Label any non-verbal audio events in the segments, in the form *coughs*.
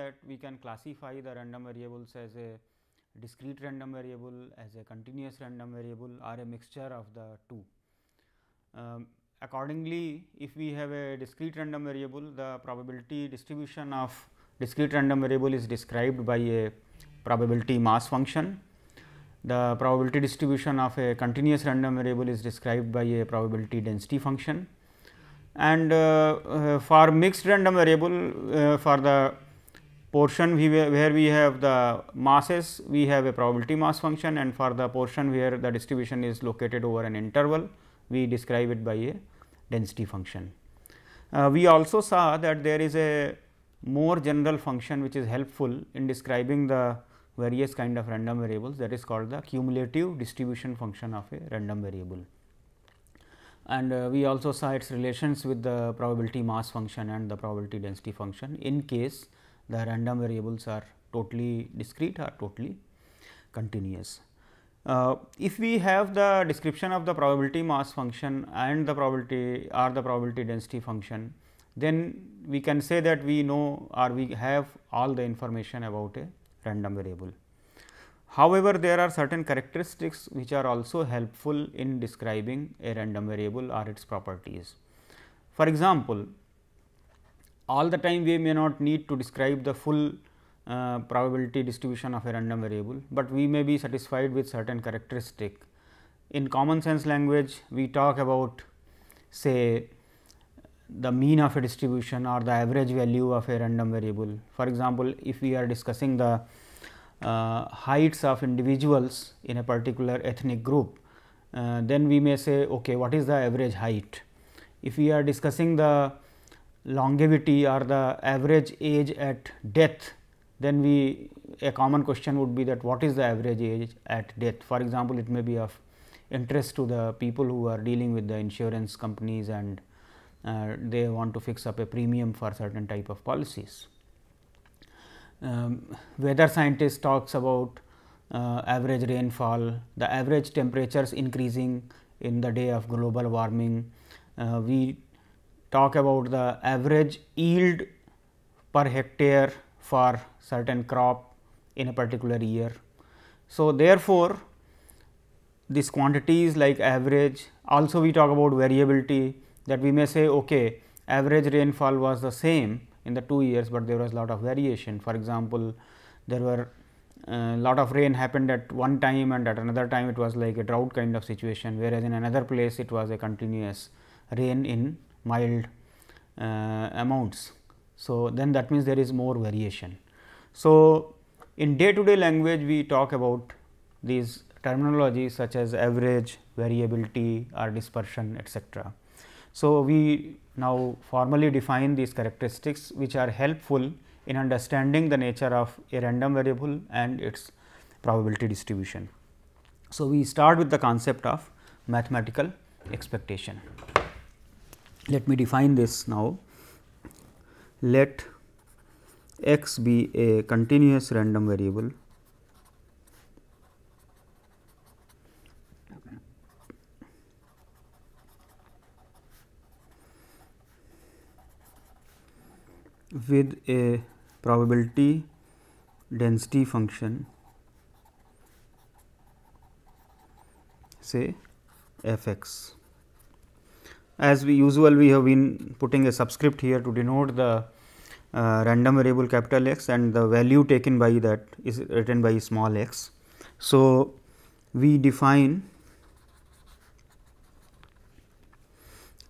that we can classify the random variables as a discrete random variable, as a continuous random variable or a mixture of the two. Um, accordingly, if we have a discrete random variable, the probability distribution of discrete random variable is described by a probability mass function. The probability distribution of a continuous random variable is described by a probability density function and uh, uh, for mixed random variable uh, for the portion we where we have the masses, we have a probability mass function and for the portion where the distribution is located over an interval, we describe it by a density function. Uh, we also saw that there is a more general function which is helpful in describing the various kind of random variables that is called the cumulative distribution function of a random variable. And uh, we also saw its relations with the probability mass function and the probability density function in case the random variables are totally discrete or totally continuous. Uh, if we have the description of the probability mass function and the probability or the probability density function, then we can say that we know or we have all the information about a random variable. However, there are certain characteristics which are also helpful in describing a random variable or its properties. For example, all the time we may not need to describe the full uh, probability distribution of a random variable, but we may be satisfied with certain characteristic. In common sense language, we talk about say the mean of a distribution or the average value of a random variable. For example, if we are discussing the uh, heights of individuals in a particular ethnic group, uh, then we may say okay, what is the average height. If we are discussing the longevity or the average age at death, then we a common question would be that what is the average age at death. For example, it may be of interest to the people who are dealing with the insurance companies and uh, they want to fix up a premium for certain type of policies. Um, weather scientist talks about uh, average rainfall, the average temperatures increasing in the day of global warming. Uh, we talk about the average yield per hectare for certain crop in a particular year. So, therefore, these quantities like average also we talk about variability that we may say okay average rainfall was the same in the two years, but there was lot of variation. For example, there were uh, lot of rain happened at one time and at another time it was like a drought kind of situation whereas in another place it was a continuous rain in mild uh, amounts. So, then that means there is more variation. So, in day to day language we talk about these terminology such as average, variability or dispersion etc. So, we now formally define these characteristics which are helpful in understanding the nature of a random variable and its probability distribution. So, we start with the concept of mathematical expectation let me define this now. Let x be a continuous random variable with a probability density function say f x as we usual we have been putting a subscript here to denote the uh, random variable capital X and the value taken by that is written by small x. So, we define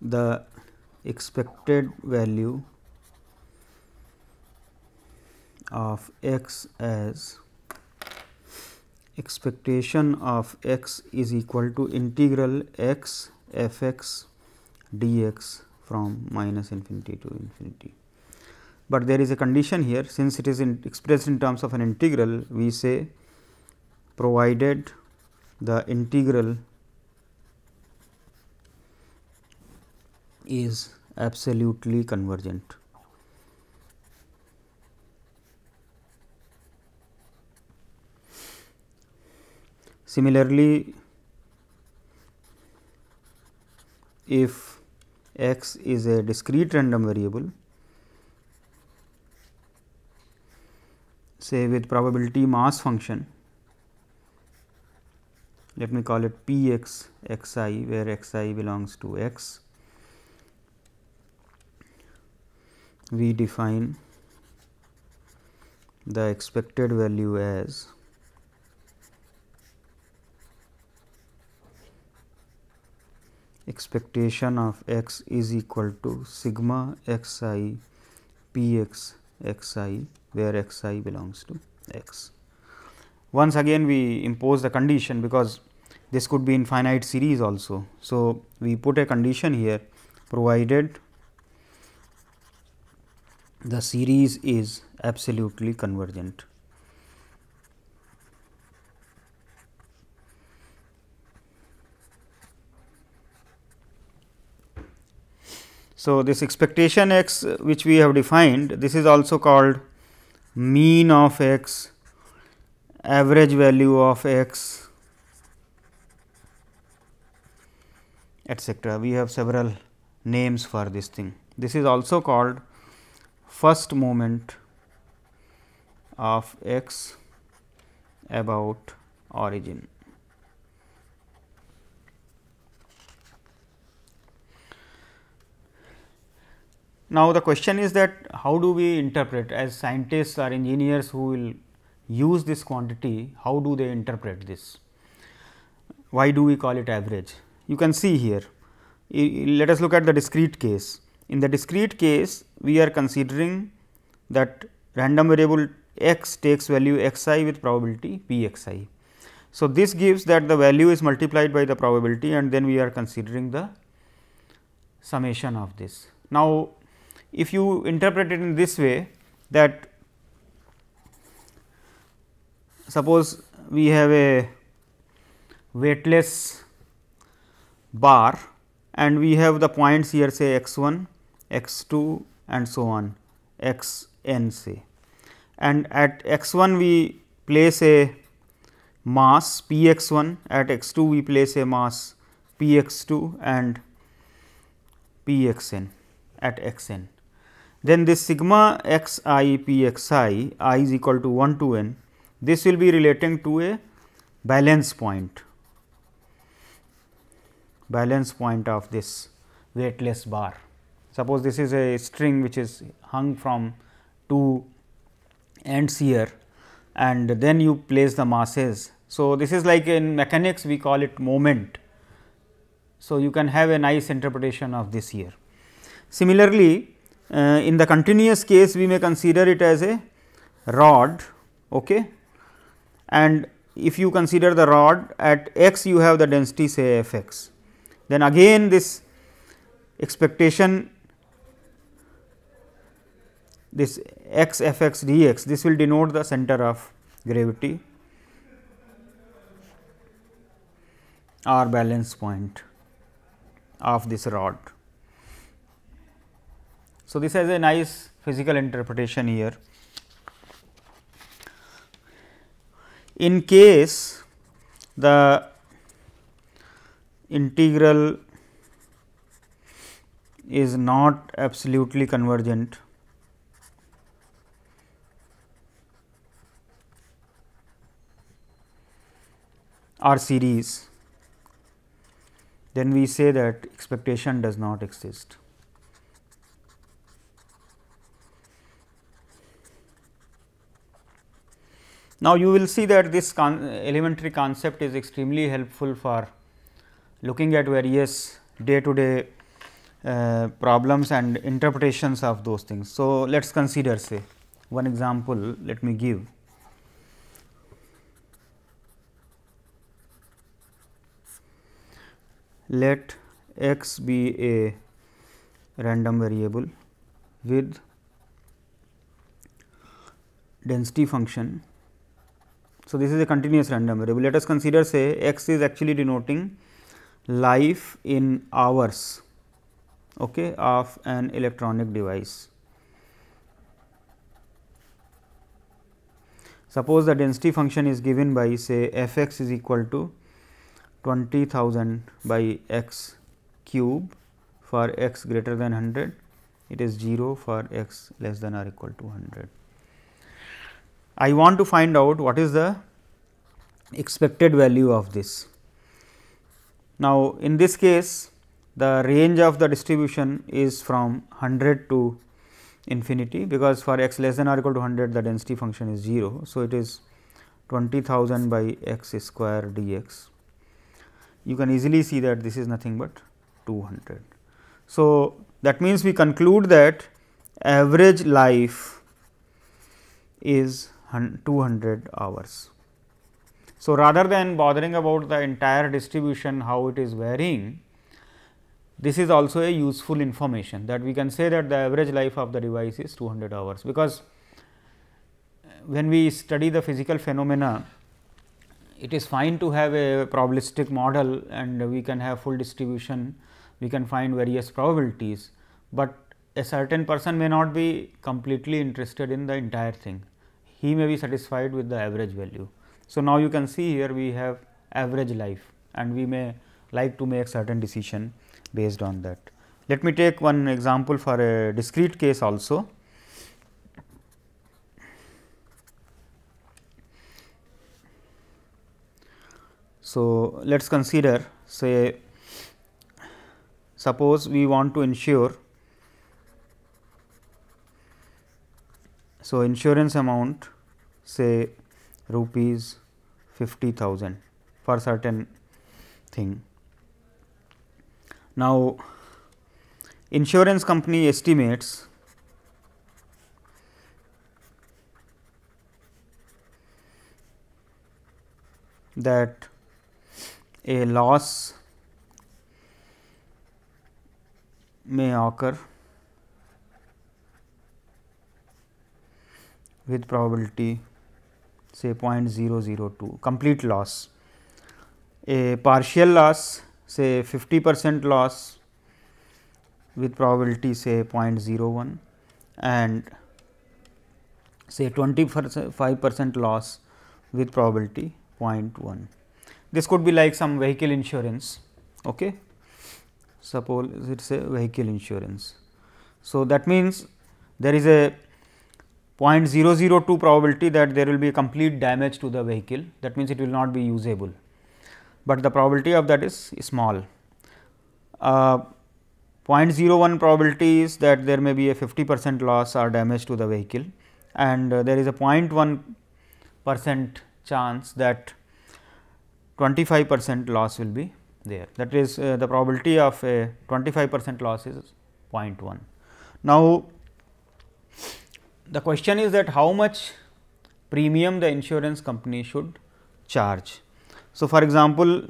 the expected value of x as expectation of x is equal to integral x f x dx from minus infinity to infinity. But there is a condition here since it is in expressed in terms of an integral we say provided the integral is absolutely convergent. Similarly, if x is a discrete random variable say with probability mass function let me call it p x x i where x i belongs to x. We define the expected value as expectation of x is equal to sigma xi px xi where xi belongs to x. Once again we impose the condition because this could be infinite series also. So, we put a condition here provided the series is absolutely convergent. So, this expectation x which we have defined this is also called mean of x, average value of x etc. We have several names for this thing. This is also called first moment of x about origin. Now, the question is that how do we interpret as scientists or engineers who will use this quantity, how do they interpret this? Why do we call it average? You can see here, let us look at the discrete case. In the discrete case, we are considering that random variable x takes value x i with probability p x i. So, this gives that the value is multiplied by the probability and then we are considering the summation of this. Now, if you interpret it in this way that suppose we have a weightless bar and we have the points here say x 1, x 2 and so on x n say and at x 1 we place a mass p x 1 at x 2 we place a mass p x 2 and p x n at x n then this sigma xi p xi i is equal to 1 to n this will be relating to a balance point balance point of this weightless bar. Suppose this is a string which is hung from two ends here and then you place the masses. So, this is like in mechanics we call it moment. So, you can have a nice interpretation of this here. Similarly, uh, in the continuous case we may consider it as a rod okay and if you consider the rod at x you have the density say f x. Then again this expectation this x f x d x this will denote the center of gravity or balance point of this rod. So, this has a nice physical interpretation here. In case the integral is not absolutely convergent, or series, then we say that expectation does not exist. Now, you will see that this con elementary concept is extremely helpful for looking at various day to day uh, problems and interpretations of those things. So, let us consider say one example let me give. Let x be a random variable with density function so, this is a continuous random variable. Let us consider say x is actually denoting life in hours okay, of an electronic device. Suppose the density function is given by say f x is equal to 20,000 by x cube for x greater than 100, it is 0 for x less than or equal to 100. I want to find out what is the expected value of this. Now, in this case the range of the distribution is from 100 to infinity because for x less than or equal to 100 the density function is 0. So, it is 20,000 by x square dx. You can easily see that this is nothing but 200. So, that means we conclude that average life is 200 hours. So, rather than bothering about the entire distribution how it is varying, this is also a useful information that we can say that the average life of the device is 200 hours, because uh, when we study the physical phenomena, it is fine to have a probabilistic model and we can have full distribution, we can find various probabilities, but a certain person may not be completely interested in the entire thing he may be satisfied with the average value. So, now you can see here we have average life and we may like to make certain decision based on that. Let me take one example for a discrete case also. So, let us consider say suppose we want to ensure So, insurance amount say rupees 50,000 for certain thing. Now, insurance company estimates that a loss may occur with probability say 0.002 complete loss. A partial loss say 50 percent loss with probability say 0.01 and say 25 percent loss with probability 0.1. This could be like some vehicle insurance. Okay. Suppose it is a vehicle insurance. So, that means there is a 0.002 probability that there will be complete damage to the vehicle that means it will not be usable, but the probability of that is small. Uh, 0.01 probability is that there may be a 50 percent loss or damage to the vehicle and uh, there is a 0.1 percent chance that 25 percent loss will be there that is uh, the probability of a 25 percent loss is 0.1. Now, the question is that how much premium the insurance company should charge. So, for example,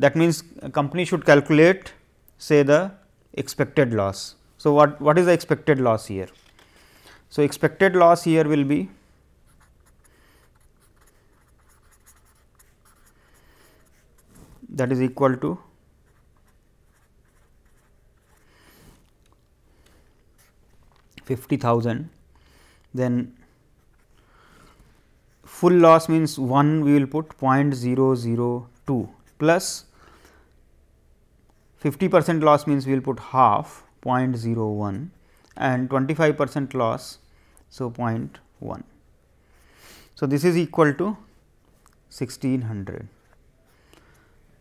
that means company should calculate say the expected loss. So, what, what is the expected loss here? So, expected loss here will be that is equal to fifty thousand then full loss means 1 we will put 0.002 plus 50 percent loss means we will put half 0.01 and 25 percent loss so 0.1. So, this is equal to 1600.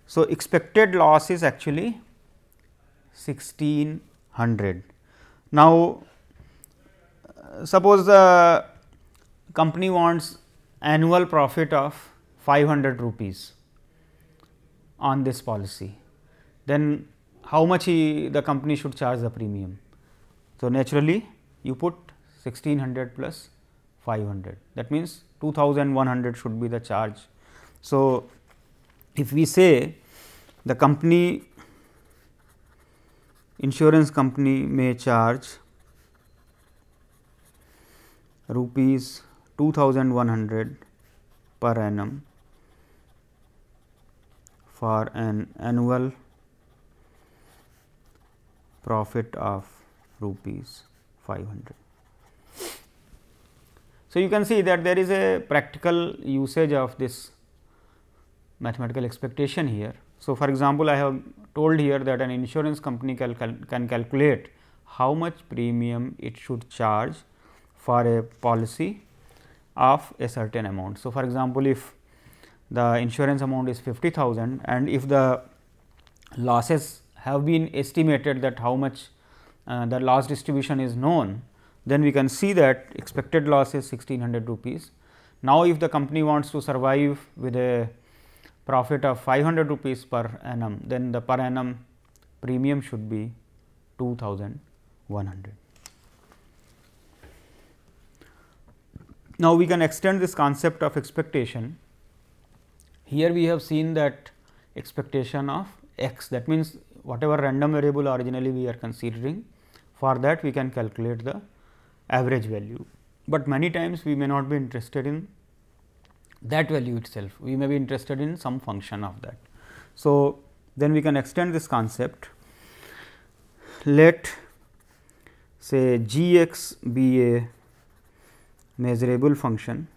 So, expected loss is actually 1600. Now, suppose the company wants annual profit of 500 rupees on this policy, then how much he, the company should charge the premium. So, naturally you put 1600 plus 500 that means 2100 should be the charge. So, if we say the company insurance company may charge rupees 2100 per annum for an annual profit of rupees 500. So, you can see that there is a practical usage of this mathematical expectation here. So, for example, I have told here that an insurance company cal can calculate how much premium it should charge for a policy of a certain amount. So, for example, if the insurance amount is 50,000 and if the losses have been estimated that how much uh, the loss distribution is known, then we can see that expected loss is 1600 rupees. Now, if the company wants to survive with a profit of 500 rupees per annum, then the per annum premium should be 2100. Now, we can extend this concept of expectation. Here we have seen that expectation of x that means, whatever random variable originally we are considering for that we can calculate the average value, but many times we may not be interested in that value itself we may be interested in some function of that. So, then we can extend this concept let say g x be a measurable function.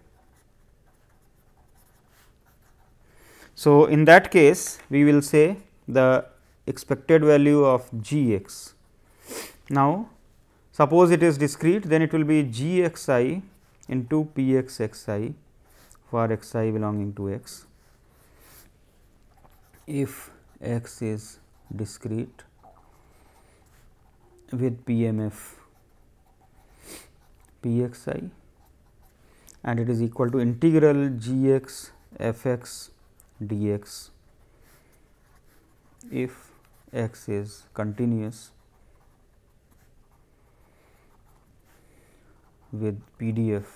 So, in that case we will say the expected value of g x. Now, suppose it is discrete then it will be g x i into p x x i for x i belonging to x if x is discrete with PMF PXI and it is equal to integral g x f x d x if x is continuous with PDF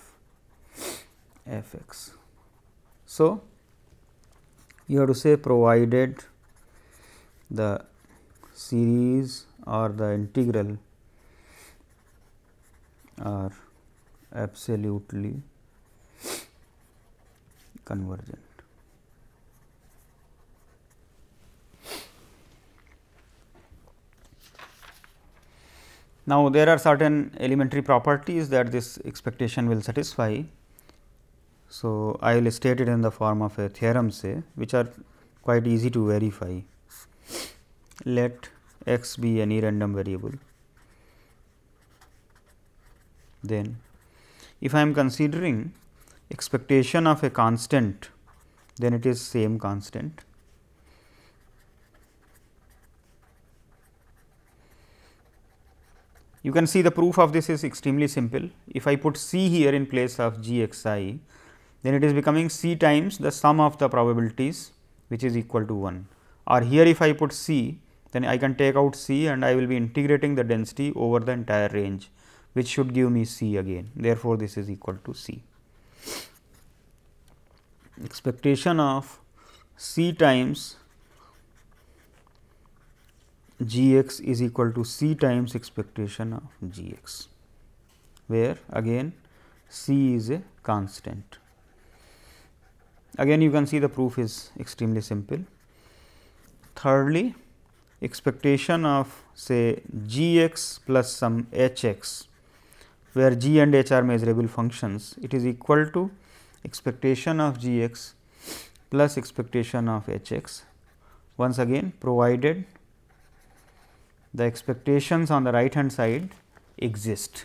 f x. So, you have to say provided the series or the integral are absolutely convergent. Now, there are certain elementary properties that this expectation will satisfy. So, I will state it in the form of a theorem say which are quite easy to verify. Let x be any random variable. Then, if I am considering expectation of a constant then it is same constant. You can see the proof of this is extremely simple. If I put C here in place of G x i, then it is becoming C times the sum of the probabilities which is equal to 1 or here if I put C, then I can take out C and I will be integrating the density over the entire range which should give me C again. Therefore, this is equal to C expectation of C times gx is equal to C times expectation of gx, where again C is a constant. Again you can see the proof is extremely simple. Thirdly, expectation of say gx plus some hx, where g and h are measurable functions, it is equal to expectation of g x plus expectation of h x once again provided the expectations on the right hand side exist.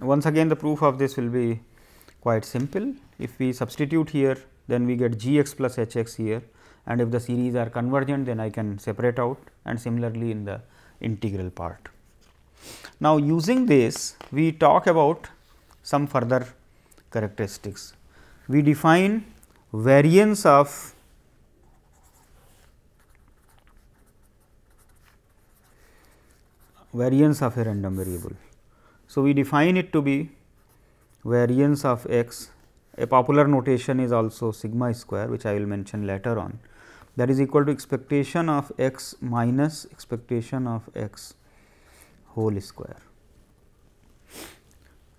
Once again the proof of this will be quite simple. If we substitute here then we get g x plus h x here and if the series are convergent then I can separate out and similarly in the integral part. Now, using this we talk about some further characteristics. We define variance of variance of a random variable. So, we define it to be variance of x a popular notation is also sigma square which I will mention later on that is equal to expectation of x minus expectation of x whole square.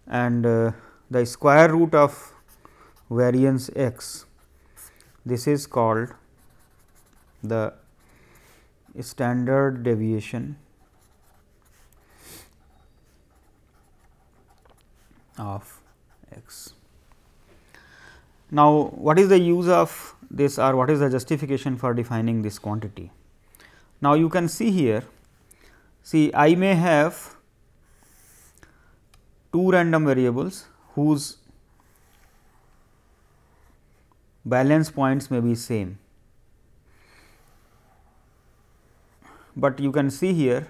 And uh, the square root of variance x this is called the standard deviation of x. Now, what is the use of this or what is the justification for defining this quantity? Now, you can see here, see I may have two random variables whose balance points may be same, but you can see here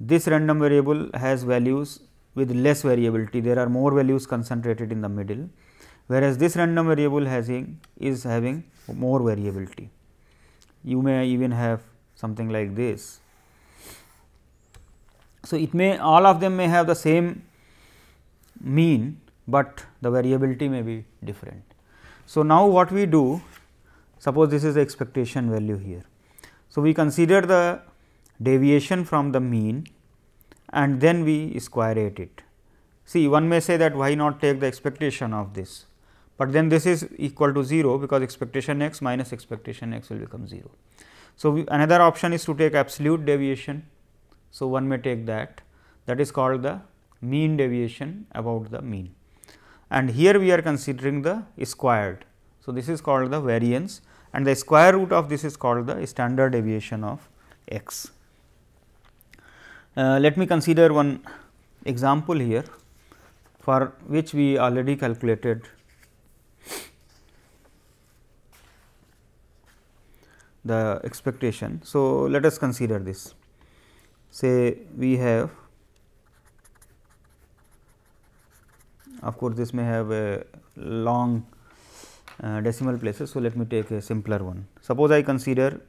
this random variable has values with less variability, there are more values concentrated in the middle whereas this random variable having is having more variability. You may even have something like this. So, it may all of them may have the same mean, but the variability may be different. So, now what we do suppose this is the expectation value here. So, we consider the deviation from the mean and then we square it. See one may say that why not take the expectation of this, but then this is equal to 0 because expectation x minus expectation x will become 0. So, we, another option is to take absolute deviation. So, one may take that that is called the mean deviation about the mean and here we are considering the squared. So, this is called the variance and the square root of this is called the standard deviation of x. Uh, let me consider one example here for which we already calculated the expectation. So, let us consider this say we have of course, this may have a long uh, decimal places. So, let me take a simpler one. Suppose I consider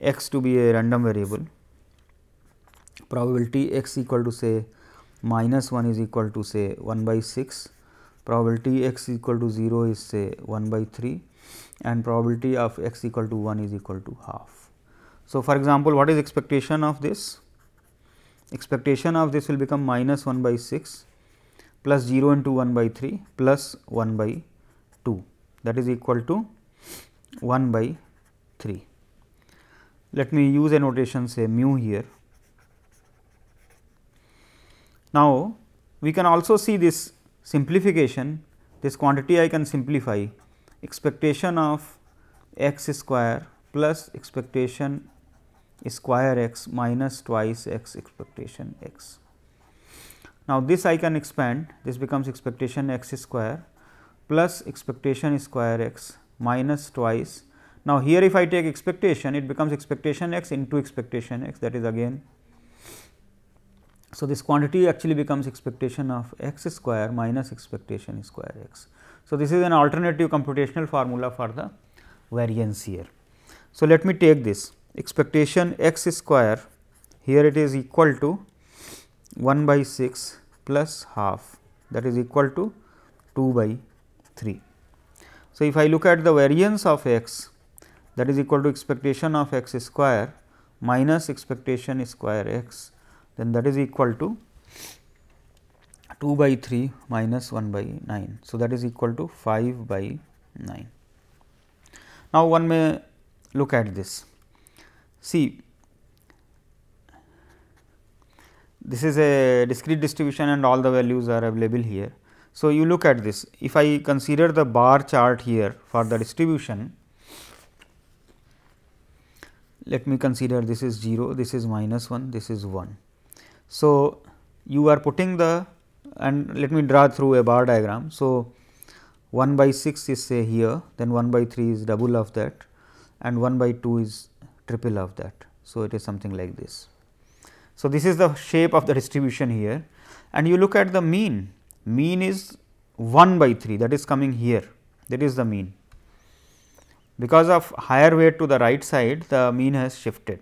x to be a random variable probability x equal to say minus 1 is equal to say 1 by 6 probability x equal to 0 is say 1 by 3 and probability of x equal to 1 is equal to half. So, for example, what is expectation of this? Expectation of this will become minus 1 by 6 plus 0 into 1 by 3 plus 1 by 2 that is equal to 1 by 3. Let me use a notation say mu here. Now, we can also see this simplification this quantity I can simplify expectation of x square plus expectation square x minus twice x expectation x. Now, this I can expand this becomes expectation x square plus expectation square x minus twice. Now, here if I take expectation it becomes expectation x into expectation x that is again. So, this quantity actually becomes expectation of x square minus expectation square x. So, this is an alternative computational formula for the variance here. So, let me take this expectation x square here it is equal to 1 by 6 plus half that is equal to 2 by 3. So, if I look at the variance of x that is equal to expectation of x square minus expectation square x then that is equal to 2 by 3 minus 1 by 9. So, that is equal to 5 by 9. Now, one may look at this. See, this is a discrete distribution and all the values are available here. So, you look at this if I consider the bar chart here for the distribution let me consider this is 0, this is minus 1, this is 1. So, you are putting the and let me draw through a bar diagram. So, 1 by 6 is say here, then 1 by 3 is double of that and 1 by 2 is triple of that. So, it is something like this. So, this is the shape of the distribution here and you look at the mean, mean is 1 by 3 that is coming here, that is the mean. Because of higher weight to the right side, the mean has shifted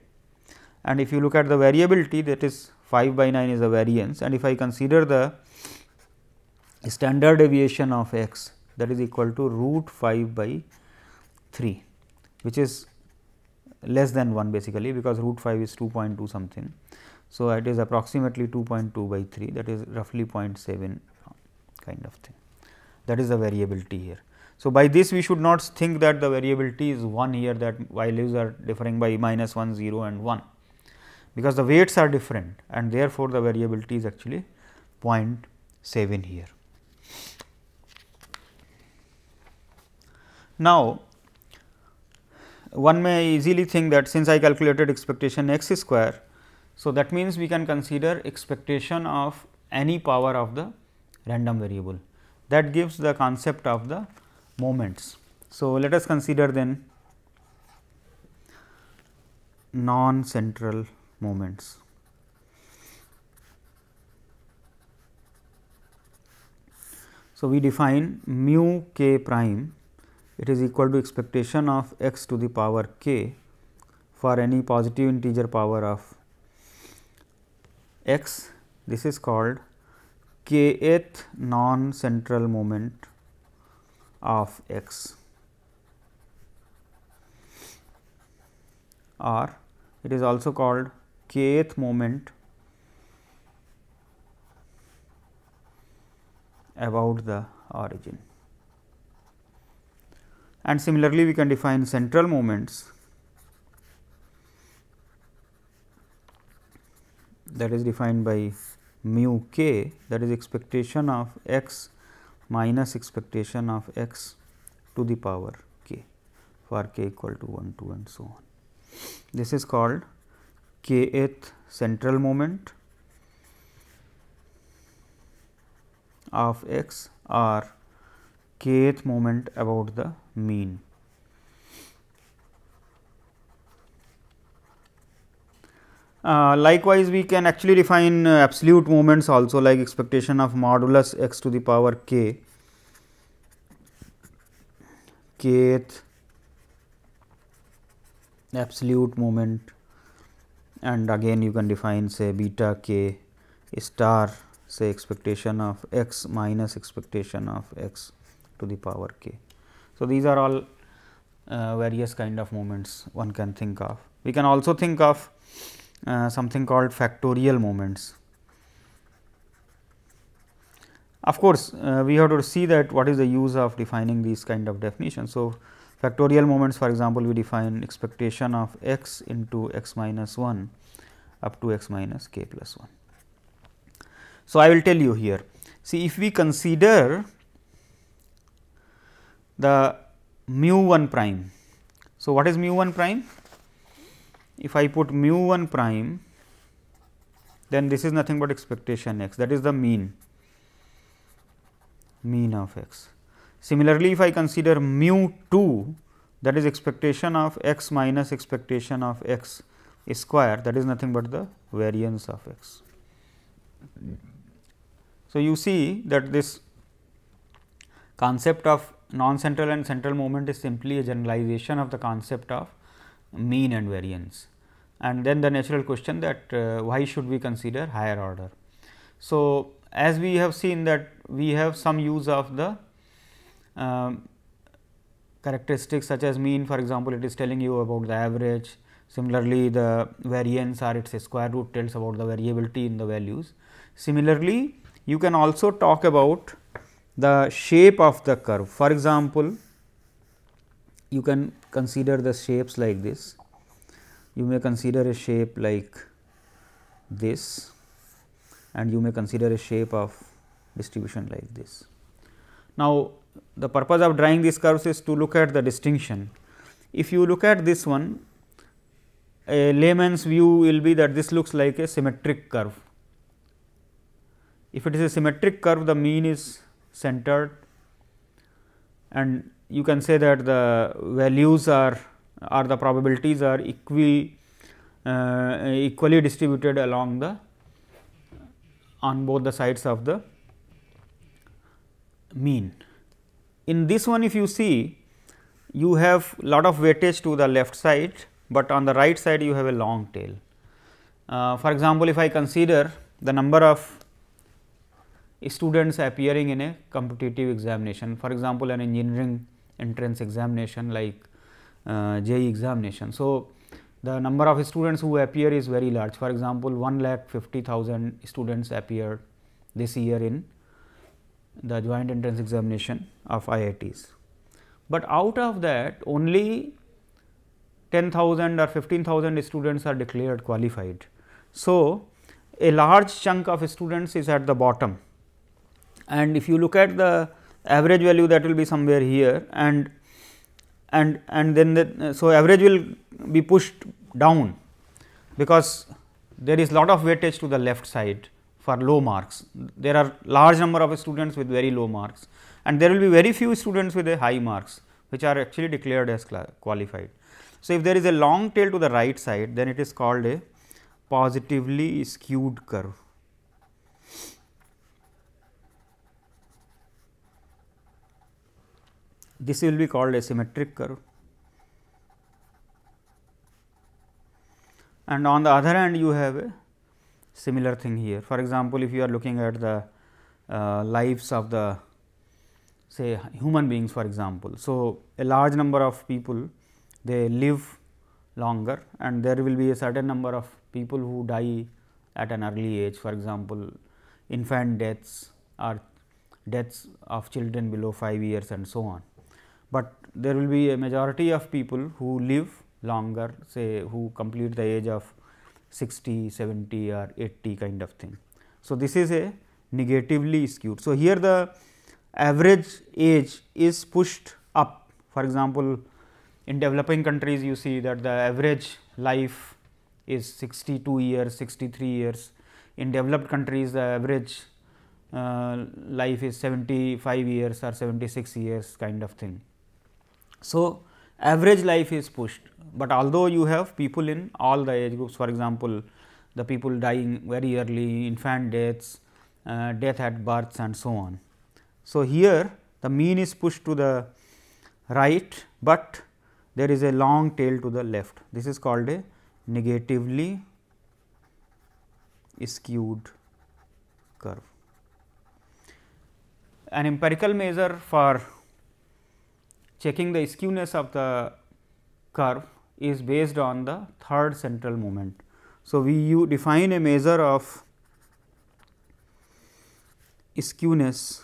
and if you look at the variability that is 5 by 9 is the variance and if I consider the standard deviation of x that is equal to root 5 by 3 which is less than 1 basically because root 5 is 2.2 something. So, it is approximately 2.2 by 3 that is roughly 0.7 kind of thing that is the variability here. So, by this we should not think that the variability is 1 here that values are differing by minus 1 0 and 1 because the weights are different and therefore, the variability is actually 0.7 here. Now, one may easily think that since I calculated expectation x square, so that means we can consider expectation of any power of the random variable that gives the concept of the moments. So, let us consider then non central moments. So, we define mu k prime it is equal to expectation of x to the power k for any positive integer power of x. This is called kth non central moment of x or it is also called kth moment about the origin and similarly we can define central moments that is defined by mu k that is expectation of x minus expectation of x to the power k for k equal to 1 2 and so on. This is called kth central moment of x or kth moment about the mean. Uh, likewise, we can actually define uh, absolute moments also like expectation of modulus x to the power k, kth absolute moment and again you can define say beta k star say expectation of x minus expectation of x to the power k. So, these are all uh, various kind of moments one can think of. We can also think of uh, something called factorial moments. Of course, uh, we have to see that what is the use of defining these kind of definitions. So, factorial moments for example, we define expectation of x into x minus 1 up to x minus k plus 1. So, I will tell you here see if we consider the mu 1 prime. So, what is mu 1 prime? If I put mu 1 prime, then this is nothing but expectation x that is the mean, mean of x. Similarly, if I consider mu 2 that is expectation of x minus expectation of x square that is nothing but the variance of x. So, you see that this concept of non-central and central movement is simply a generalization of the concept of mean and variance. And then the natural question that uh, why should we consider higher order. So, as we have seen that we have some use of the uh, characteristics such as mean for example, it is telling you about the average. Similarly, the variance or its square root tells about the variability in the values. Similarly, you can also talk about the shape of the curve. For example, you can consider the shapes like this. You may consider a shape like this and you may consider a shape of distribution like this. Now, the purpose of drawing these curves is to look at the distinction. If you look at this one, a layman's view will be that this looks like a symmetric curve. If it is a symmetric curve, the mean is centered and you can say that the values are or the probabilities are equi uh, equally distributed along the on both the sides of the mean. In this one if you see you have lot of weightage to the left side, but on the right side you have a long tail. Uh, for example, if I consider the number of students appearing in a competitive examination for example an engineering entrance examination like uh, JE examination. So, the number of students who appear is very large for example, 1 lakh 50,000 students appear this year in the joint entrance examination of IITs. But out of that only 10,000 or 15,000 students are declared qualified. So, a large chunk of students is at the bottom and if you look at the average value that will be somewhere here and and and then the, so average will be pushed down because there is lot of weightage to the left side for low marks there are large number of students with very low marks and there will be very few students with a high marks which are actually declared as qualified so if there is a long tail to the right side then it is called a positively skewed curve this will be called a symmetric curve. And on the other hand, you have a similar thing here. For example, if you are looking at the uh, lives of the say human beings for example. So, a large number of people they live longer and there will be a certain number of people who die at an early age for example, infant deaths or deaths of children below 5 years and so on but there will be a majority of people who live longer say who complete the age of 60, 70 or 80 kind of thing. So, this is a negatively skewed. So, here the average age is pushed up for example, in developing countries you see that the average life is 62 years, 63 years. In developed countries the average uh, life is 75 years or 76 years kind of thing. So, average life is pushed, but although you have people in all the age groups for example, the people dying very early, infant deaths, uh, death at births and so on. So, here the mean is pushed to the right, but there is a long tail to the left. This is called a negatively skewed curve. An empirical measure for checking the skewness of the curve is based on the third central moment. So, we define a measure of skewness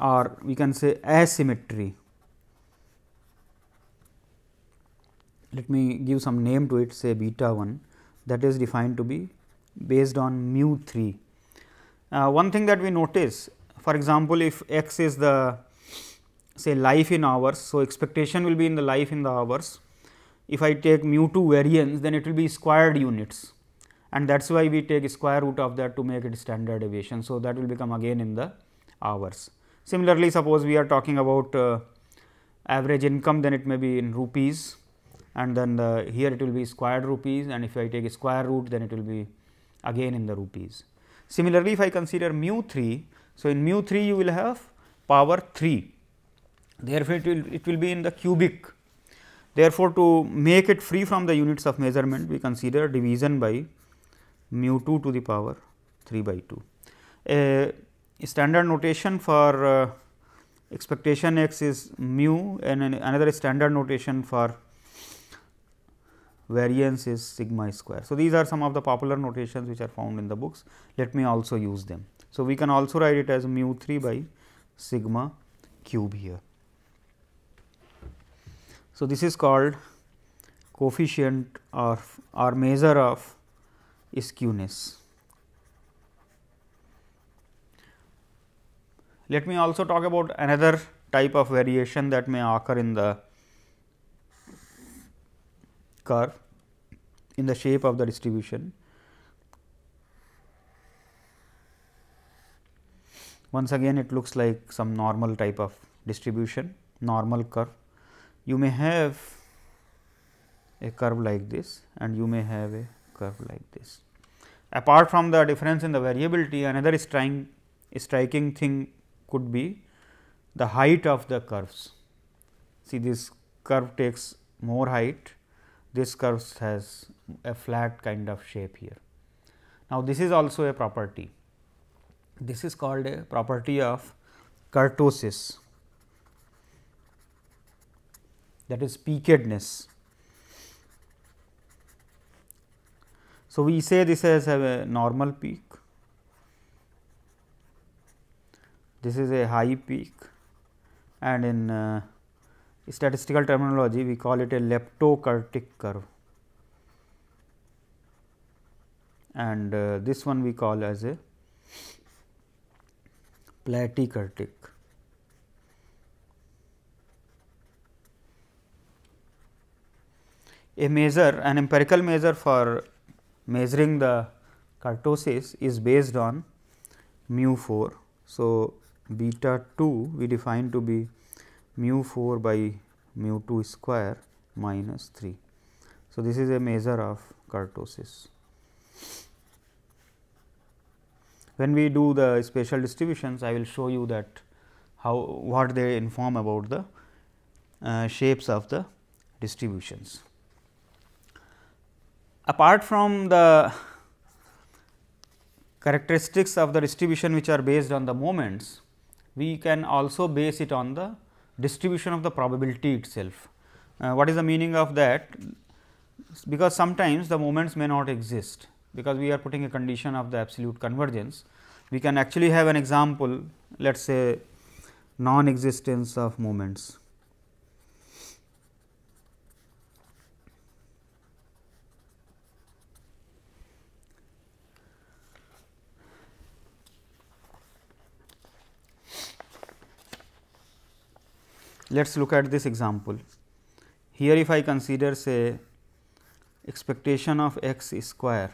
or we can say asymmetry. Let me give some name to it say beta 1 that is defined to be based on mu 3. Uh, one thing that we notice for example, if x is the say life in hours. So, expectation will be in the life in the hours. If I take mu 2 variance then it will be squared units and that is why we take square root of that to make it standard deviation. So, that will become again in the hours. Similarly, suppose we are talking about uh, average income then it may be in rupees and then the, uh, here it will be squared rupees and if I take square root then it will be again in the rupees. Similarly, if I consider mu 3, so in mu 3 you will have power 3 therefore, it will, it will be in the cubic. Therefore, to make it free from the units of measurement, we consider division by mu 2 to the power 3 by 2. A standard notation for uh, expectation x is mu and another standard notation for variance is sigma square. So, these are some of the popular notations which are found in the books. Let me also use them. So, we can also write it as mu 3 by sigma cube here. So, this is called coefficient or, or measure of skewness. Let me also talk about another type of variation that may occur in the curve in the shape of the distribution. Once again it looks like some normal type of distribution, normal curve you may have a curve like this and you may have a curve like this. Apart from the difference in the variability another striking thing could be the height of the curves. See this curve takes more height, this curve has a flat kind of shape here. Now, this is also a property, this is called a property of kurtosis that is peakedness. So, we say this as a normal peak, this is a high peak and in uh, statistical terminology we call it a leptokurtic curve and uh, this one we call as a platykurtic. a measure an empirical measure for measuring the kurtosis is based on mu 4. So, beta 2 we define to be mu 4 by mu 2 square minus 3. So, this is a measure of kurtosis. When we do the spatial distributions, I will show you that how what they inform about the uh, shapes of the distributions apart from the characteristics of the distribution which are based on the moments, we can also base it on the distribution of the probability itself. Uh, what is the meaning of that? Because sometimes the moments may not exist, because we are putting a condition of the absolute convergence. We can actually have an example, let us say non-existence of moments. Let us look at this example. Here if I consider say expectation of x square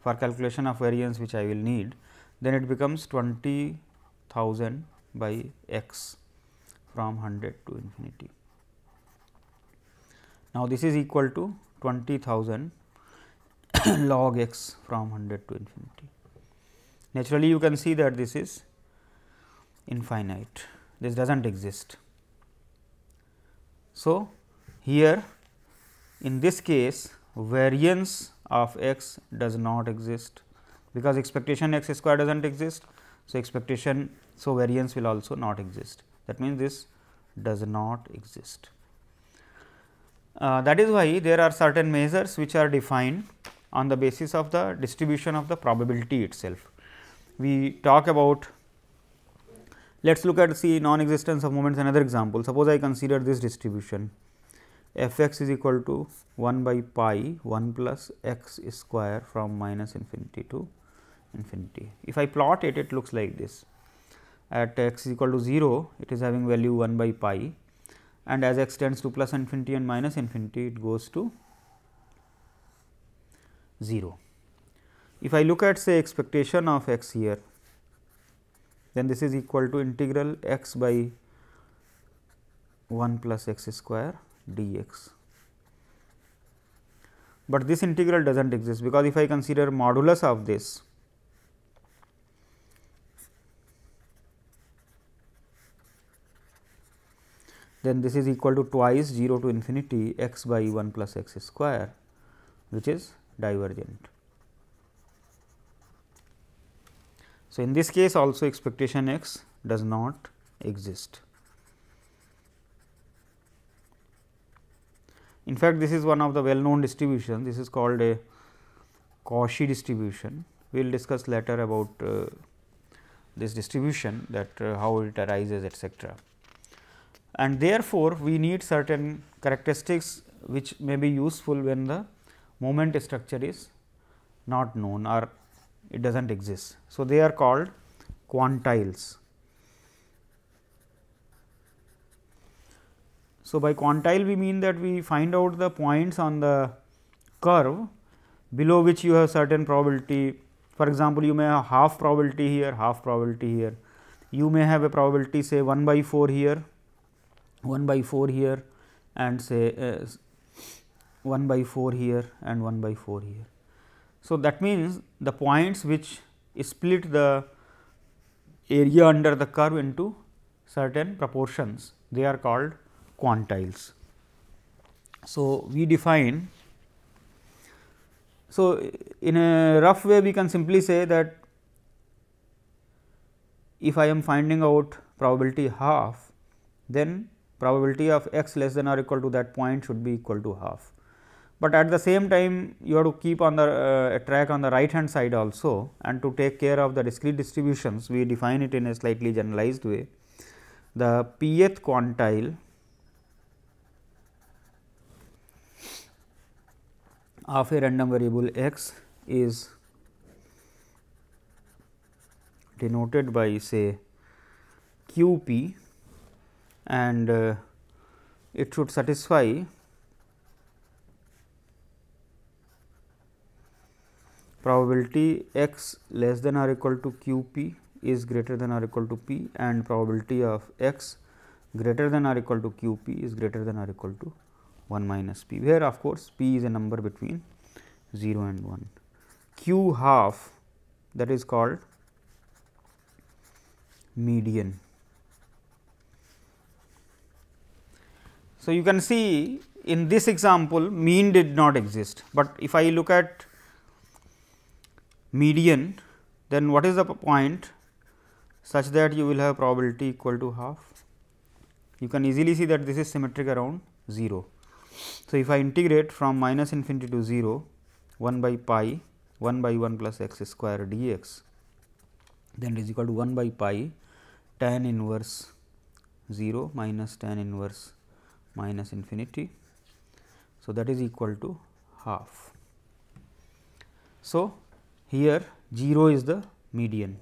for calculation of variance which I will need, then it becomes 20,000 by x from 100 to infinity. Now, this is equal to 20,000 *coughs* log x from 100 to infinity. Naturally, you can see that this is infinite, this does not exist. So, here in this case variance of x does not exist because expectation x square does not exist. So, expectation so variance will also not exist that means, this does not exist. Uh, that is why there are certain measures which are defined on the basis of the distribution of the probability itself. We talk about let us look at see non-existence of moments another example. Suppose I consider this distribution f x is equal to 1 by pi 1 plus x square from minus infinity to infinity. If I plot it, it looks like this at x is equal to 0, it is having value 1 by pi and as x tends to plus infinity and minus infinity, it goes to 0. If I look at say expectation of x here, then this is equal to integral x by 1 plus x square dx. But this integral does not exist because if I consider modulus of this then this is equal to twice 0 to infinity x by 1 plus x square which is divergent. So, in this case also expectation x does not exist. In fact, this is one of the well known distribution, this is called a Cauchy distribution. We will discuss later about uh, this distribution that uh, how it arises etc. And therefore, we need certain characteristics which may be useful when the moment structure is not known or it does not exist. So, they are called quantiles. So, by quantile we mean that we find out the points on the curve below which you have certain probability. For example, you may have half probability here, half probability here. You may have a probability say 1 by 4 here, 1 by 4 here and say uh, 1 by 4 here and 1 by 4 here. So, that means the points which split the area under the curve into certain proportions they are called quantiles. So, we define so in a rough way we can simply say that if I am finding out probability half then probability of x less than or equal to that point should be equal to half but at the same time you have to keep on the uh, track on the right hand side also and to take care of the discrete distributions we define it in a slightly generalized way. The pth quantile of a random variable x is denoted by say q p and uh, it should satisfy probability x less than or equal to q p is greater than or equal to p and probability of x greater than or equal to q p is greater than or equal to 1 minus p, where of course, p is a number between 0 and 1. q half that is called median. So, you can see in this example mean did not exist, but if I look at median then what is the point such that you will have probability equal to half. You can easily see that this is symmetric around 0. So, if I integrate from minus infinity to 0 1 by pi 1 by 1 plus x square dx then it is equal to 1 by pi tan inverse 0 minus tan inverse minus infinity. So, that is equal to half. So, here 0 is the median.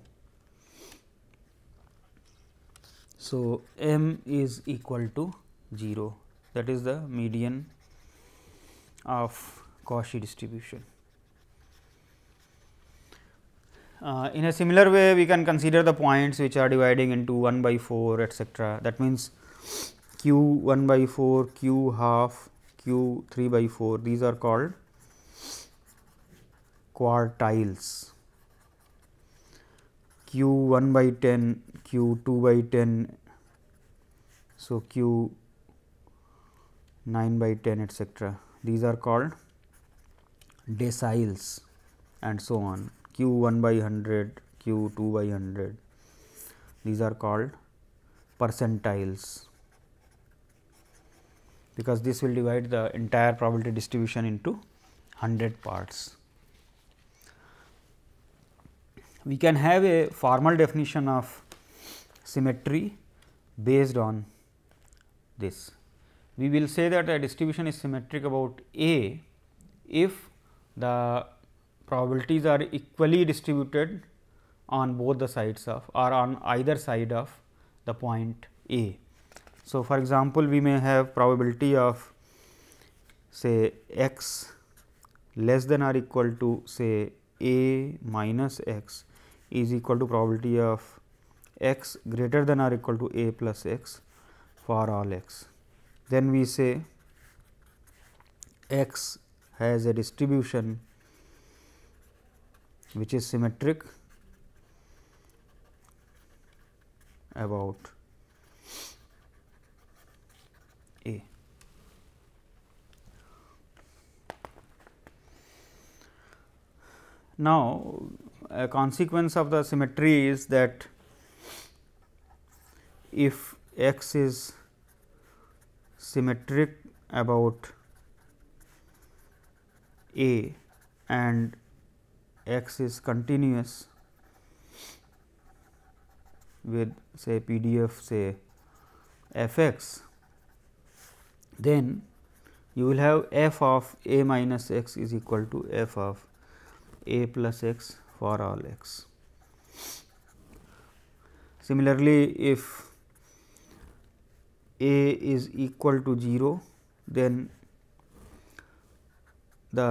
So, m is equal to 0 that is the median of Cauchy distribution. Uh, in a similar way we can consider the points which are dividing into 1 by 4 etc. that means q 1 by 4 q half q 3 by 4 these are called quartiles q 1 by 10, q 2 by 10, so q 9 by 10 etc. These are called deciles and so on q 1 by 100, q 2 by 100. These are called percentiles because this will divide the entire probability distribution into 100 parts we can have a formal definition of symmetry based on this. We will say that a distribution is symmetric about A if the probabilities are equally distributed on both the sides of or on either side of the point A. So, for example, we may have probability of say x less than or equal to say a minus x is equal to probability of x greater than or equal to a plus x for all x. Then we say x has a distribution which is symmetric about A. Now, a uh, consequence of the symmetry is that if x is symmetric about a and x is continuous with say PDF say f x, then you will have f of a minus x is equal to f of a plus x for all x. Similarly, if a is equal to 0, then the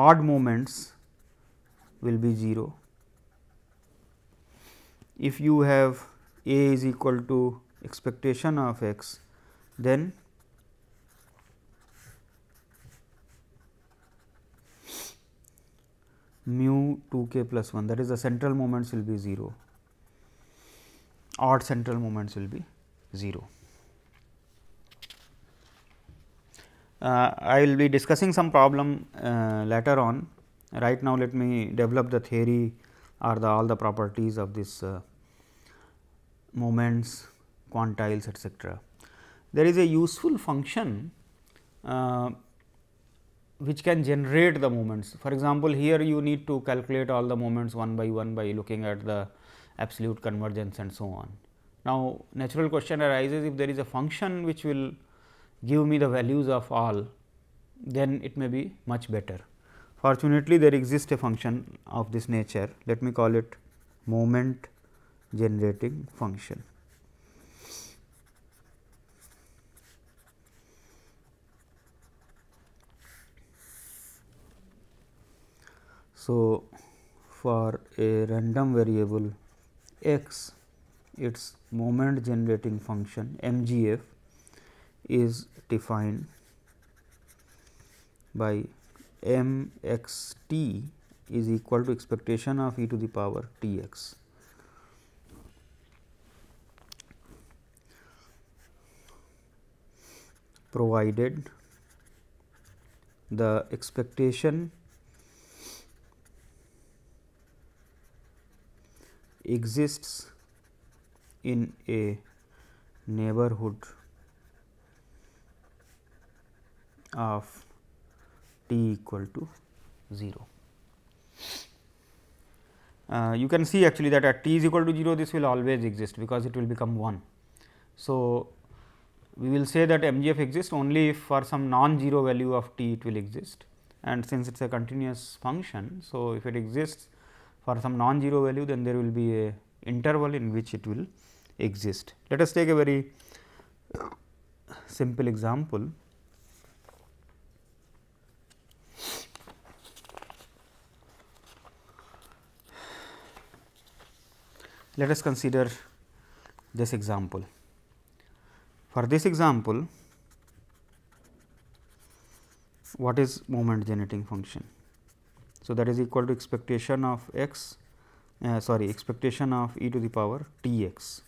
odd moments will be 0. If you have a is equal to expectation of x, then mu 2k plus 1 that is the central moments will be 0 odd central moments will be 0. Uh, I will be discussing some problem uh, later on right now let me develop the theory or the all the properties of this uh, moments quantiles etc. There is a useful function uh, which can generate the moments. For example, here you need to calculate all the moments one by one by looking at the absolute convergence and so on. Now, natural question arises if there is a function which will give me the values of all, then it may be much better. Fortunately, there exists a function of this nature, let me call it moment generating function. So, for a random variable x its moment generating function MGF is defined by m x t is equal to expectation of e to the power t x. provided the expectation exists in a neighborhood of t equal to 0. Uh, you can see actually that at t is equal to 0 this will always exist because it will become 1. So, we will say that MGF exists only if for some non-zero value of t it will exist and since it is a continuous function. So, if it exists for some non-zero value then there will be a interval in which it will exist. Let us take a very simple example. Let us consider this example. For this example, what is moment generating function? So, that is equal to expectation of x uh, sorry expectation of e to the power t x.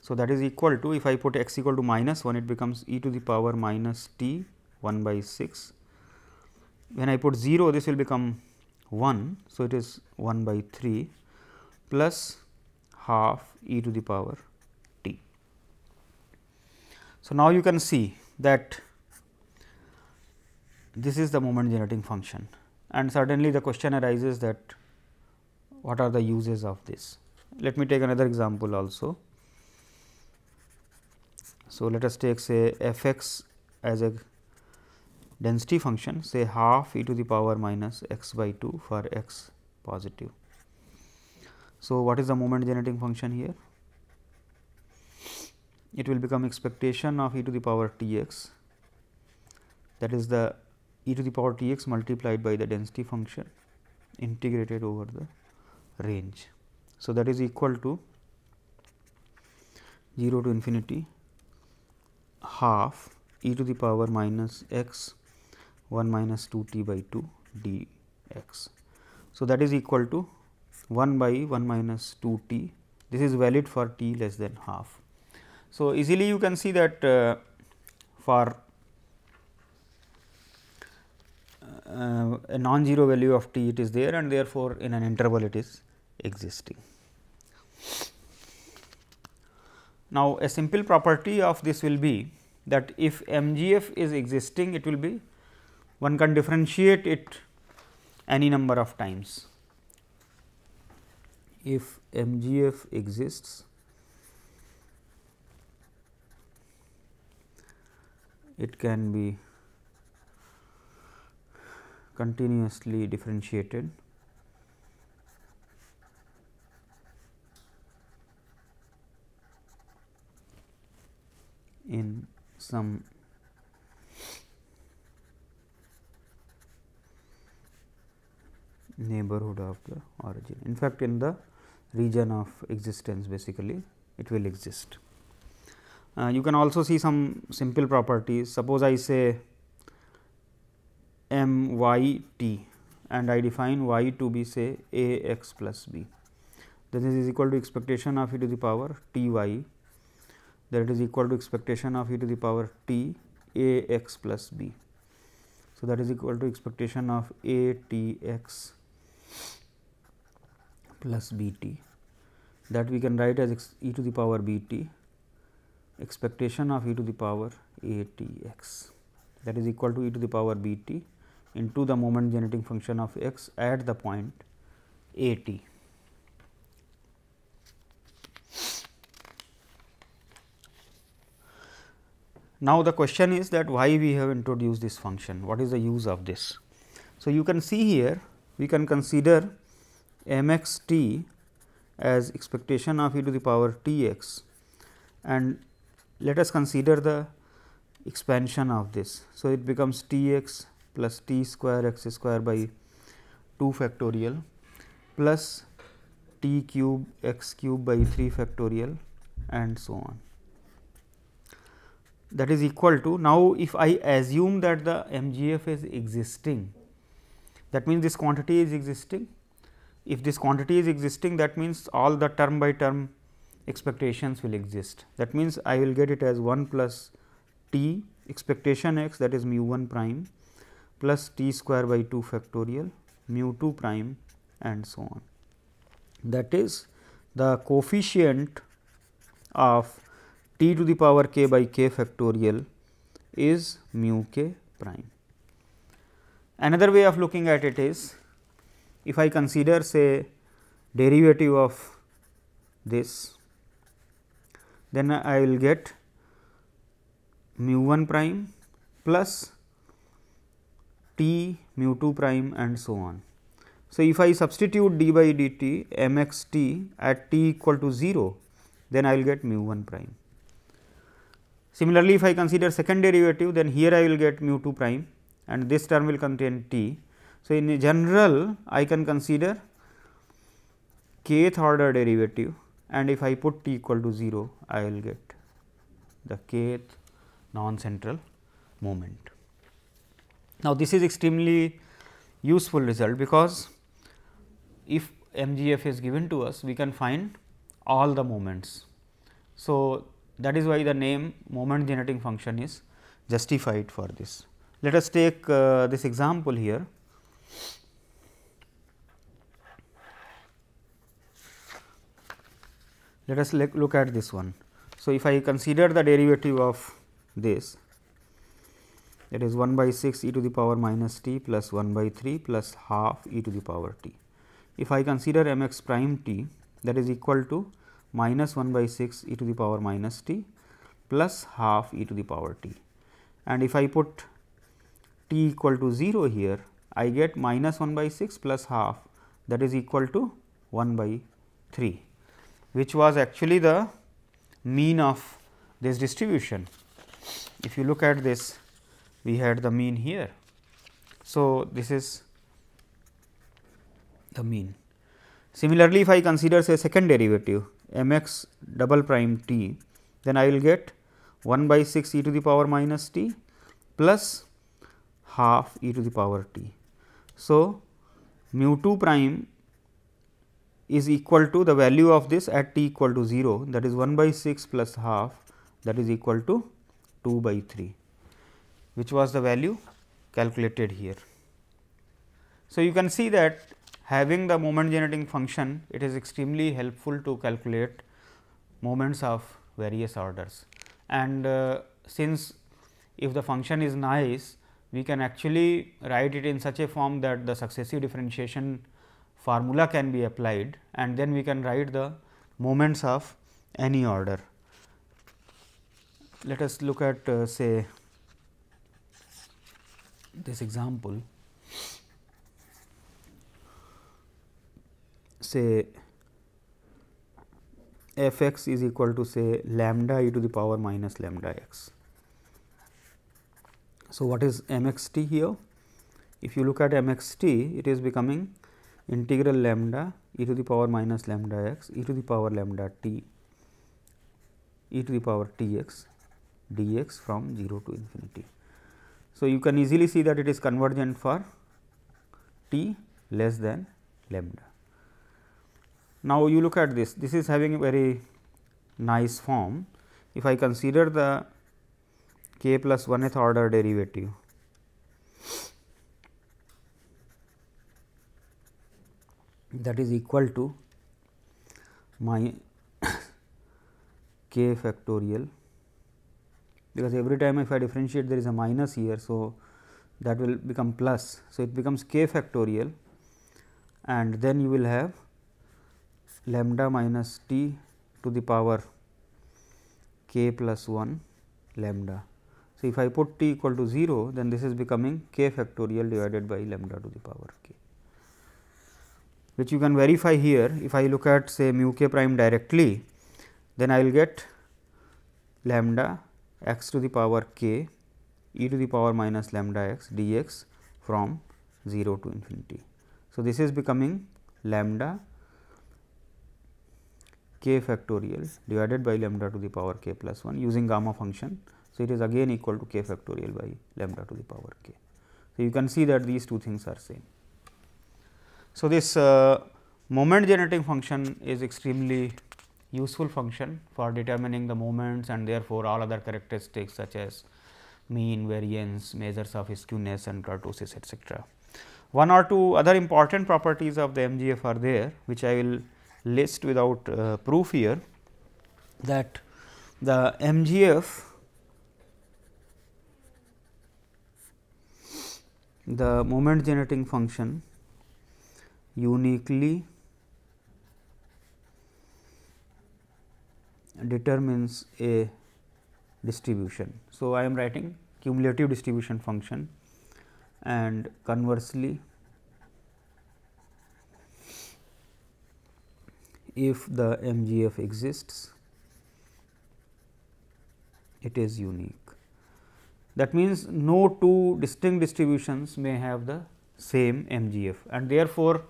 So, that is equal to if I put x equal to minus 1 it becomes e to the power minus t 1 by 6. When I put 0 this will become 1. So, it is 1 by 3 plus half e to the power t. So, now you can see that this is the moment generating function and suddenly the question arises that what are the uses of this. Let me take another example also. So, let us take say f x as a density function say half e to the power minus x by 2 for x positive. So, what is the moment generating function here? It will become expectation of e to the power t x that is the e to the power tx multiplied by the density function integrated over the range. So, that is equal to 0 to infinity half e to the power minus x 1 minus 2 t by 2 dx. So, that is equal to 1 by 1 minus 2 t this is valid for t less than half. So, easily you can see that uh, for uh, a non-zero value of t it is there and therefore, in an interval it is existing. Now, a simple property of this will be that if MGF is existing it will be one can differentiate it any number of times. If MGF exists it can be continuously differentiated in some neighborhood of the origin. In fact, in the region of existence basically it will exist. Uh, you can also see some simple properties. Suppose I say m y t and I define y to be say a x plus b. Then this is equal to expectation of e to the power t y that is equal to expectation of e to the power t a x plus b. So, that is equal to expectation of a t x plus b t that we can write as e to the power b t expectation of e to the power a t x that is equal to e to the power b t into the moment generating function of x at the point a t. Now, the question is that why we have introduced this function, what is the use of this. So, you can see here we can consider m x t as expectation of e to the power t x and let us consider the expansion of this. So, it becomes t x plus t square x square by 2 factorial plus t cube x cube by 3 factorial and so on. That is equal to now if I assume that the MGF is existing that means this quantity is existing. If this quantity is existing that means all the term by term expectations will exist. That means I will get it as 1 plus t expectation x that is mu 1 prime plus t square by 2 factorial mu 2 prime and so on. That is the coefficient of t to the power k by k factorial is mu k prime. Another way of looking at it is if I consider say derivative of this then I will get mu 1 prime plus t mu 2 prime and so on. So, if I substitute d by dt m x t at t equal to 0, then I will get mu 1 prime. Similarly, if I consider second derivative, then here I will get mu 2 prime and this term will contain t. So, in general I can consider kth order derivative and if I put t equal to 0, I will get the kth non-central moment. Now, this is extremely useful result because if MGF is given to us, we can find all the moments. So, that is why the name moment generating function is justified for this. Let us take uh, this example here. Let us look at this one. So, if I consider the derivative of this, that is 1 by 6 e to the power minus t plus 1 by 3 plus half e to the power t. If I consider m x prime t that is equal to minus 1 by 6 e to the power minus t plus half e to the power t. And if I put t equal to 0 here, I get minus 1 by 6 plus half that is equal to 1 by 3, which was actually the mean of this distribution. If you look at this we had the mean here. So, this is the mean. Similarly, if I consider say second derivative m x double prime t, then I will get 1 by 6 e to the power minus t plus half e to the power t. So, mu 2 prime is equal to the value of this at t equal to 0 that is 1 by 6 plus half that is equal to 2 by 3 which was the value calculated here. So, you can see that having the moment generating function it is extremely helpful to calculate moments of various orders and uh, since if the function is nice we can actually write it in such a form that the successive differentiation formula can be applied and then we can write the moments of any order. Let us look at uh, say this example say f x is equal to say lambda e to the power minus lambda x. So, what is m x t here? If you look at m x t, it is becoming integral lambda e to the power minus lambda x e to the power lambda t e to the power t x d x from 0 to infinity. So, you can easily see that it is convergent for t less than lambda. Now, you look at this, this is having a very nice form. If I consider the k plus 1th order derivative, that is equal to my *coughs* k factorial because every time if I differentiate there is a minus here. So, that will become plus. So, it becomes k factorial and then you will have lambda minus t to the power k plus 1 lambda. So, if I put t equal to 0 then this is becoming k factorial divided by lambda to the power k which you can verify here if I look at say mu k prime directly then I will get lambda x to the power k e to the power minus lambda x dx from 0 to infinity. So, this is becoming lambda k factorial divided by lambda to the power k plus 1 using gamma function. So, it is again equal to k factorial by lambda to the power k. So, you can see that these two things are same. So, this uh, moment generating function is extremely useful function for determining the moments and therefore, all other characteristics such as mean, variance, measures of skewness and kurtosis etc. One or two other important properties of the MGF are there which I will list without uh, proof here that the MGF the moment generating function uniquely determines a distribution. So, I am writing cumulative distribution function and conversely if the MGF exists it is unique. That means, no two distinct distributions may have the same MGF and therefore,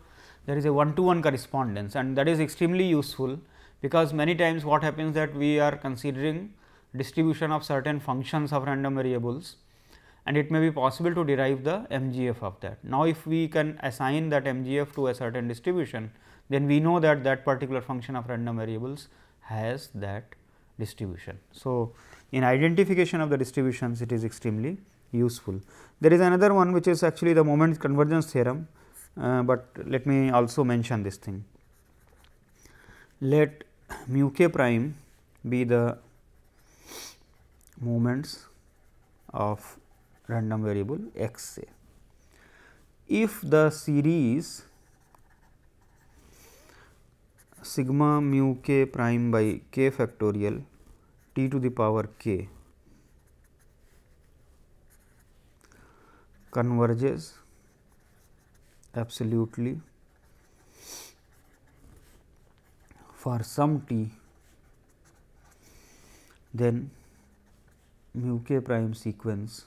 there is a one to one correspondence and that is extremely useful because many times what happens that we are considering distribution of certain functions of random variables and it may be possible to derive the MGF of that. Now, if we can assign that MGF to a certain distribution, then we know that that particular function of random variables has that distribution. So, in identification of the distributions it is extremely useful. There is another one which is actually the moment convergence theorem, uh, but let me also mention this thing. Let mu k prime be the moments of random variable x say. If the series sigma mu k prime by k factorial t to the power k converges absolutely for some t then mu k prime sequence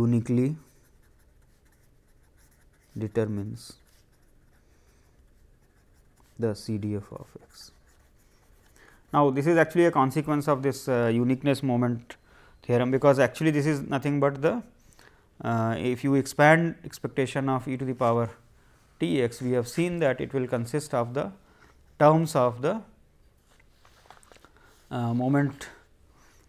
uniquely determines the CDF of x. Now, this is actually a consequence of this uh, uniqueness moment theorem because actually this is nothing but the uh, if you expand expectation of e to the power t x we have seen that it will consist of the terms of the uh, moment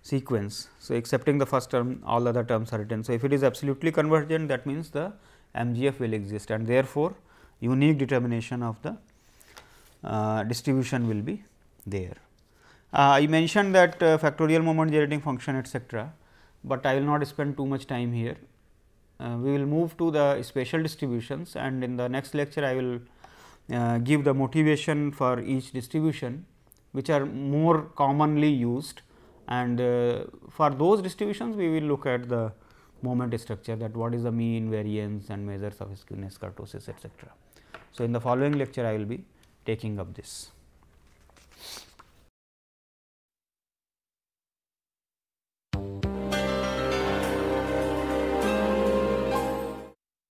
sequence. So, excepting the first term all other terms are written. So, if it is absolutely convergent that means the MGF will exist and therefore, unique determination of the uh, distribution will be there. Uh, I mentioned that uh, factorial moment generating function etc., but I will not spend too much time here. Uh, we will move to the spatial distributions and in the next lecture I will uh, give the motivation for each distribution which are more commonly used and uh, for those distributions we will look at the moment structure that what is the mean variance and measures of skewness kurtosis etc. So, in the following lecture I will be taking up this.